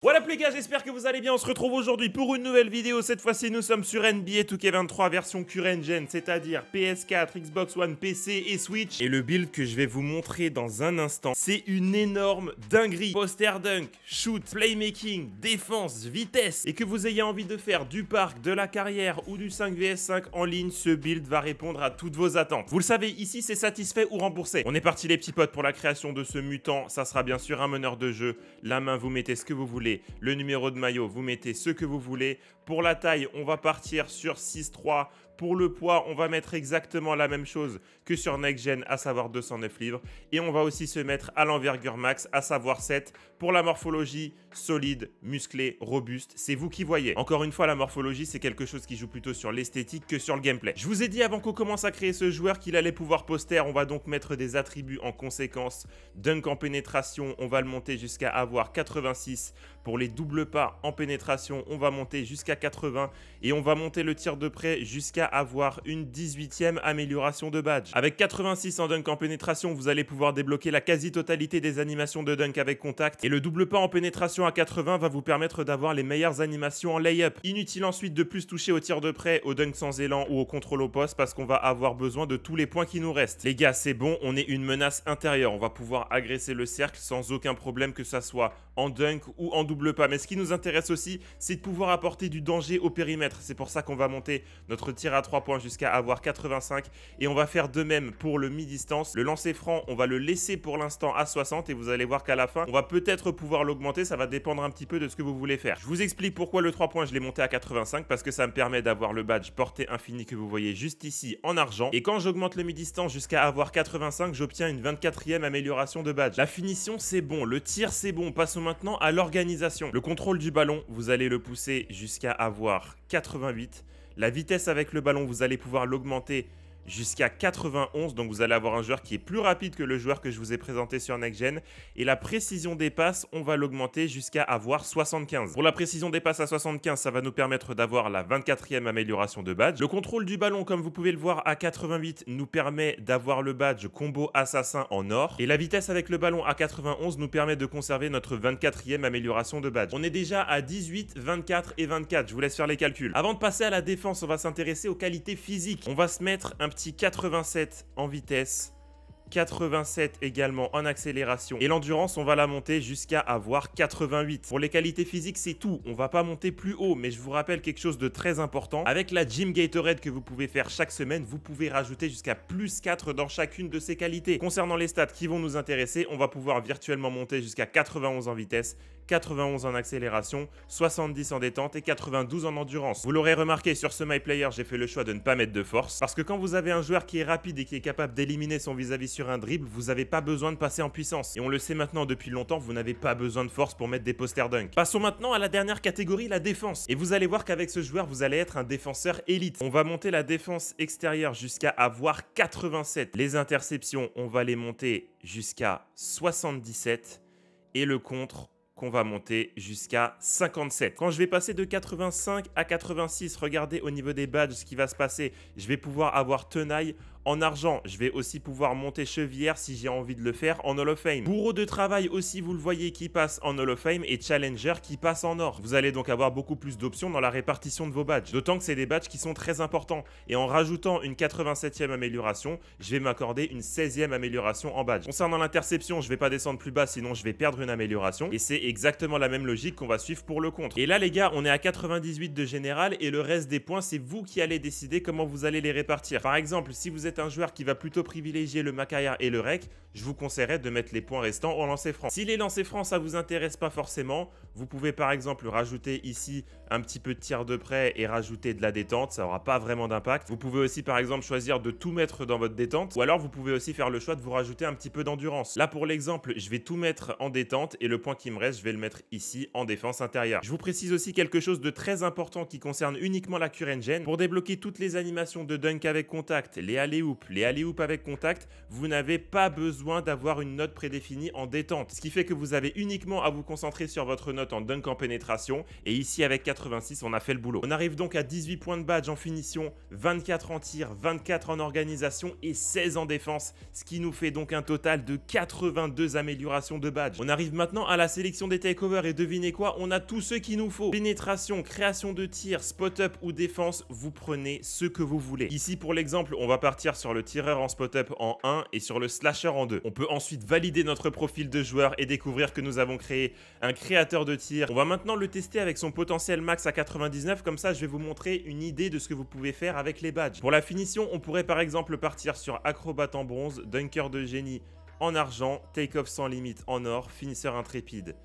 Voilà les gars, j'espère que vous allez bien, on se retrouve aujourd'hui pour une nouvelle vidéo, cette fois-ci nous sommes sur NBA 2K23 version current gen, c'est-à-dire PS4, Xbox One, PC et Switch, et le build que je vais vous montrer dans un instant, c'est une énorme dinguerie, poster dunk, shoot, playmaking, défense, vitesse, et que vous ayez envie de faire du parc, de la carrière ou du 5vs5 en ligne, ce build va répondre à toutes vos attentes. Vous le savez, ici c'est satisfait ou remboursé. On est parti les petits potes pour la création de ce mutant, ça sera bien sûr un meneur de jeu, la main vous mettez ce que vous voulez, le numéro de maillot, vous mettez ce que vous voulez. Pour la taille, on va partir sur 6-3 pour le poids, on va mettre exactement la même chose que sur Next Gen, à savoir 209 livres. Et on va aussi se mettre à l'envergure max, à savoir 7. Pour la morphologie, solide, musclé, robuste, c'est vous qui voyez. Encore une fois, la morphologie, c'est quelque chose qui joue plutôt sur l'esthétique que sur le gameplay. Je vous ai dit avant qu'on commence à créer ce joueur qu'il allait pouvoir poster. On va donc mettre des attributs en conséquence. Dunk en pénétration, on va le monter jusqu'à avoir 86. Pour les doubles pas en pénétration, on va monter jusqu'à 80. Et on va monter le tir de près jusqu'à avoir une 18e amélioration de badge. Avec 86 en dunk en pénétration, vous allez pouvoir débloquer la quasi-totalité des animations de dunk avec contact, et le double pas en pénétration à 80 va vous permettre d'avoir les meilleures animations en lay-up. Inutile ensuite de plus toucher au tir de près, au dunk sans élan ou au contrôle au poste parce qu'on va avoir besoin de tous les points qui nous restent. Les gars, c'est bon, on est une menace intérieure, on va pouvoir agresser le cercle sans aucun problème que ça soit en dunk ou en double pas. Mais ce qui nous intéresse aussi, c'est de pouvoir apporter du danger au périmètre. C'est pour ça qu'on va monter notre tir à à 3 points jusqu'à avoir 85 et on va faire de même pour le mi-distance. Le lancer franc, on va le laisser pour l'instant à 60 et vous allez voir qu'à la fin, on va peut-être pouvoir l'augmenter. Ça va dépendre un petit peu de ce que vous voulez faire. Je vous explique pourquoi le 3 points, je l'ai monté à 85 parce que ça me permet d'avoir le badge portée infinie que vous voyez juste ici en argent. Et quand j'augmente le mi-distance jusqu'à avoir 85, j'obtiens une 24e amélioration de badge. La finition, c'est bon. Le tir, c'est bon. Passons maintenant à l'organisation. Le contrôle du ballon, vous allez le pousser jusqu'à avoir 88. La vitesse avec le ballon, vous allez pouvoir l'augmenter jusqu'à 91. Donc vous allez avoir un joueur qui est plus rapide que le joueur que je vous ai présenté sur Next Gen. Et la précision des passes, on va l'augmenter jusqu'à avoir 75. Pour la précision des passes à 75, ça va nous permettre d'avoir la 24e amélioration de badge. Le contrôle du ballon, comme vous pouvez le voir, à 88 nous permet d'avoir le badge combo assassin en or. Et la vitesse avec le ballon à 91 nous permet de conserver notre 24e amélioration de badge. On est déjà à 18, 24 et 24. Je vous laisse faire les calculs. Avant de passer à la défense, on va s'intéresser aux qualités physiques. On va se mettre un petit 87 en vitesse. 87 également en accélération. Et l'endurance, on va la monter jusqu'à avoir 88. Pour les qualités physiques, c'est tout. On va pas monter plus haut, mais je vous rappelle quelque chose de très important. Avec la Gym Gatorade que vous pouvez faire chaque semaine, vous pouvez rajouter jusqu'à plus 4 dans chacune de ces qualités. Concernant les stats qui vont nous intéresser, on va pouvoir virtuellement monter jusqu'à 91 en vitesse, 91 en accélération, 70 en détente et 92 en endurance. Vous l'aurez remarqué sur ce MyPlayer j'ai fait le choix de ne pas mettre de force parce que quand vous avez un joueur qui est rapide et qui est capable d'éliminer son vis-à-vis -vis sur un dribble, vous n'avez pas besoin de passer en puissance. Et on le sait maintenant depuis longtemps, vous n'avez pas besoin de force pour mettre des posters dunk. Passons maintenant à la dernière catégorie, la défense. Et vous allez voir qu'avec ce joueur, vous allez être un défenseur élite. On va monter la défense extérieure jusqu'à avoir 87. Les interceptions, on va les monter jusqu'à 77. Et le contre, qu'on va monter jusqu'à 57. Quand je vais passer de 85 à 86, regardez au niveau des badges ce qui va se passer. Je vais pouvoir avoir tenaille en argent, je vais aussi pouvoir monter chevière si j'ai envie de le faire en Hall of Fame. Bourreau de travail aussi, vous le voyez, qui passe en Hall of Fame et Challenger qui passe en or. Vous allez donc avoir beaucoup plus d'options dans la répartition de vos badges. D'autant que c'est des badges qui sont très importants. Et en rajoutant une 87e amélioration, je vais m'accorder une 16e amélioration en badge. Concernant l'interception, je vais pas descendre plus bas sinon je vais perdre une amélioration. Et c'est exactement la même logique qu'on va suivre pour le contre. Et là les gars, on est à 98 de général et le reste des points, c'est vous qui allez décider comment vous allez les répartir. Par exemple, si vous êtes un joueur qui va plutôt privilégier le Macaire et le Rec, je vous conseillerais de mettre les points restants en lancer franc. Si les lancers francs ça vous intéresse pas forcément, vous pouvez par exemple rajouter ici un petit peu de tir de près et rajouter de la détente, ça aura pas vraiment d'impact. Vous pouvez aussi par exemple choisir de tout mettre dans votre détente ou alors vous pouvez aussi faire le choix de vous rajouter un petit peu d'endurance. Là pour l'exemple, je vais tout mettre en détente et le point qui me reste, je vais le mettre ici en défense intérieure. Je vous précise aussi quelque chose de très important qui concerne uniquement la Cure Pour débloquer toutes les animations de dunk avec contact, les ou les alley-oops avec contact, vous n'avez pas besoin d'avoir une note prédéfinie en détente, ce qui fait que vous avez uniquement à vous concentrer sur votre note en dunk en pénétration, et ici avec 86, on a fait le boulot. On arrive donc à 18 points de badge en finition, 24 en tir, 24 en organisation et 16 en défense, ce qui nous fait donc un total de 82 améliorations de badge. On arrive maintenant à la sélection des takeovers et devinez quoi, on a tout ce qu'il nous faut. Pénétration, création de tir, spot-up ou défense, vous prenez ce que vous voulez. Ici pour l'exemple, on va partir sur le tireur en spot-up en 1 et sur le slasher en 2. On peut ensuite valider notre profil de joueur et découvrir que nous avons créé un créateur de tir. On va maintenant le tester avec son potentiel max à 99, comme ça je vais vous montrer une idée de ce que vous pouvez faire avec les badges. Pour la finition, on pourrait par exemple partir sur acrobate en bronze, dunker de génie en argent, take-off sans limite en or, finisseur intrépide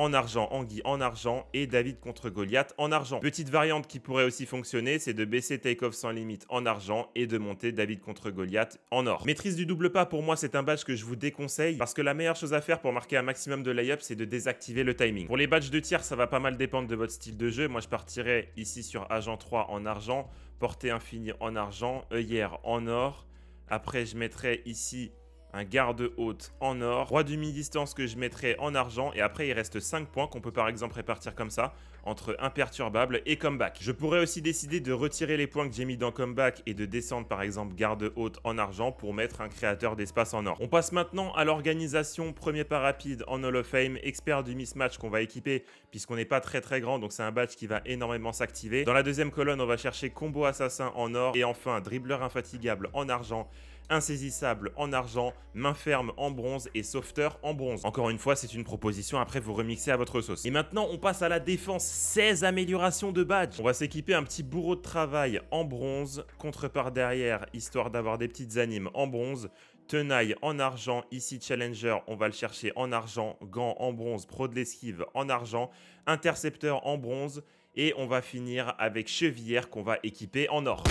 en argent, Anguille en argent et David contre Goliath en argent. Petite variante qui pourrait aussi fonctionner, c'est de baisser Takeoff sans limite en argent et de monter David contre Goliath en or. Maîtrise du double pas, pour moi, c'est un badge que je vous déconseille parce que la meilleure chose à faire pour marquer un maximum de layup, c'est de désactiver le timing. Pour les badges de tiers ça va pas mal dépendre de votre style de jeu. Moi, je partirais ici sur agent 3 en argent, portée infinie en argent, hier en or. Après, je mettrais ici un garde haute en or, roi du mi-distance que je mettrai en argent, et après il reste 5 points qu'on peut par exemple répartir comme ça, entre imperturbable et comeback. Je pourrais aussi décider de retirer les points que j'ai mis dans comeback et de descendre par exemple garde haute en argent pour mettre un créateur d'espace en or. On passe maintenant à l'organisation, premier pas rapide en Hall of Fame, expert du mismatch qu'on va équiper puisqu'on n'est pas très très grand donc c'est un badge qui va énormément s'activer. Dans la deuxième colonne on va chercher combo assassin en or et enfin dribbleur infatigable en argent Insaisissable en argent, Main ferme en bronze et Sauveteur en bronze. Encore une fois, c'est une proposition, après vous remixez à votre sauce. Et maintenant, on passe à la défense, 16 améliorations de badge. On va s'équiper un petit bourreau de travail en bronze, contrepart derrière, histoire d'avoir des petites animes en bronze, Tenaille en argent, ici Challenger, on va le chercher en argent, Gant en bronze, Pro de l'esquive en argent, Intercepteur en bronze, et on va finir avec Chevillère qu'on va équiper en or.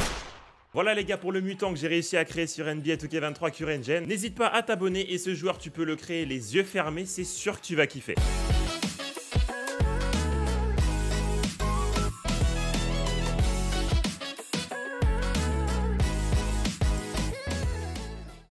Voilà les gars pour le mutant que j'ai réussi à créer sur NBA 2K23 Current Gen. N'hésite pas à t'abonner et ce joueur tu peux le créer les yeux fermés, c'est sûr que tu vas kiffer.